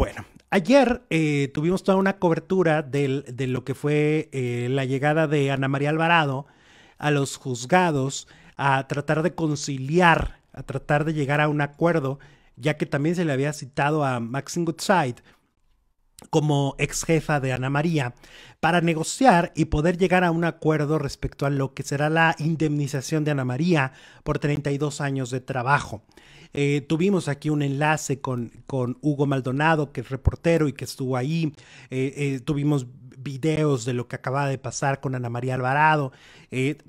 Bueno, ayer eh, tuvimos toda una cobertura de lo que fue eh, la llegada de Ana María Alvarado a los juzgados a tratar de conciliar, a tratar de llegar a un acuerdo, ya que también se le había citado a Maxine Goodside como ex jefa de Ana María para negociar y poder llegar a un acuerdo respecto a lo que será la indemnización de Ana María por 32 años de trabajo. Eh, tuvimos aquí un enlace con, Hugo Maldonado, que es reportero y que estuvo ahí. Eh, eh, tuvimos videos de lo que acaba de pasar con Ana María Alvarado,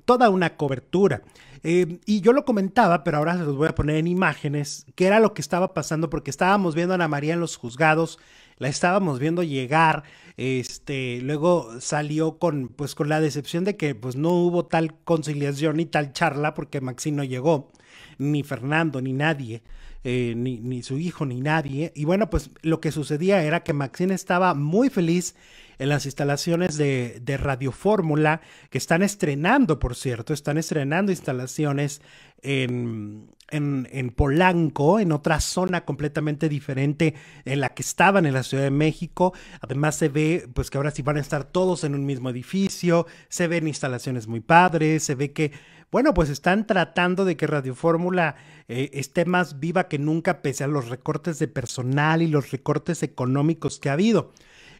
toda una cobertura. y yo lo comentaba, pero ahora se los voy a poner en imágenes, qué era lo que estaba pasando porque estábamos viendo a Ana María en los juzgados la estábamos viendo llegar, este, luego salió con, pues, con la decepción de que pues, no hubo tal conciliación ni tal charla porque Maxi no llegó, ni Fernando, ni nadie. Eh, ni, su hijo, ni nadie. Y bueno, pues lo que sucedía era que Maxine estaba muy feliz en las instalaciones de, de Radio Fórmula, que están estrenando, por cierto, están estrenando instalaciones en, en, Polanco, en otra zona completamente diferente en la que estaban en la Ciudad de México. Además se ve pues que ahora sí van a estar todos en un mismo edificio, se ven instalaciones muy padres, se ve que bueno, pues están tratando de que Radio Fórmula eh, esté más viva que nunca pese a los recortes de personal y los recortes económicos que ha habido.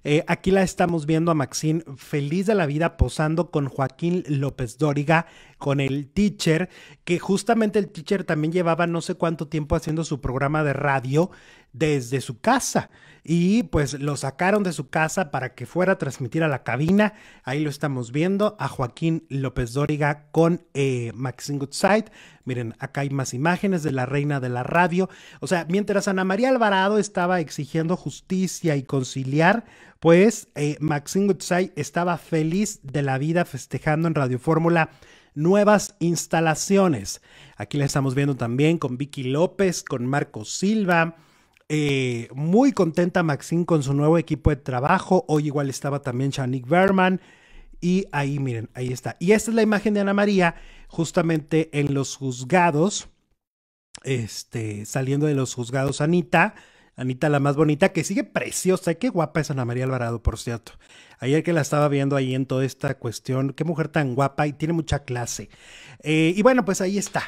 Eh, aquí la estamos viendo a Maxine feliz de la vida posando con Joaquín López Dóriga, con el teacher, que justamente el teacher también llevaba no sé cuánto tiempo haciendo su programa de radio desde su casa y pues lo sacaron de su casa para que fuera a transmitir a la cabina. Ahí lo estamos viendo a Joaquín López Dóriga con eh, Maxine Goodside. Miren, acá hay más imágenes de la reina de la radio. O sea, mientras Ana María Alvarado estaba exigiendo justicia y conciliar, pues eh, Maxine Goodside estaba feliz de la vida festejando en Radio Fórmula nuevas instalaciones. Aquí la estamos viendo también con Vicky López, con Marco Silva. Eh, muy contenta Maxine con su nuevo equipo de trabajo. Hoy igual estaba también Shanique Berman. Y ahí, miren, ahí está. Y esta es la imagen de Ana María, justamente en los juzgados, este, saliendo de los juzgados, Anita. Anita la más bonita, que sigue preciosa. Qué guapa es Ana María Alvarado, por cierto. Ayer que la estaba viendo ahí en toda esta cuestión, qué mujer tan guapa y tiene mucha clase. Eh, y bueno, pues ahí está.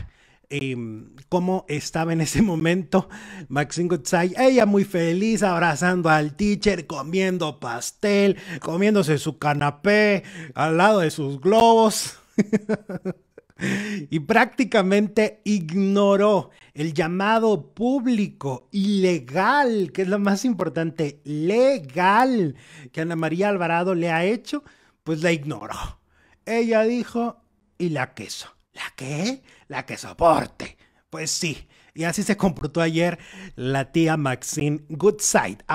Em, cómo estaba en ese momento Maxine Goodside, ella muy feliz abrazando al teacher, comiendo pastel, comiéndose su canapé al lado de sus globos. y prácticamente ignoró el llamado público ilegal que es lo más importante, legal que Ana María Alvarado le ha hecho, pues la ignoró. Ella dijo y la queso. ¿La que? La que soporte. Pues sí, y así se comportó ayer la tía Maxine Goodside.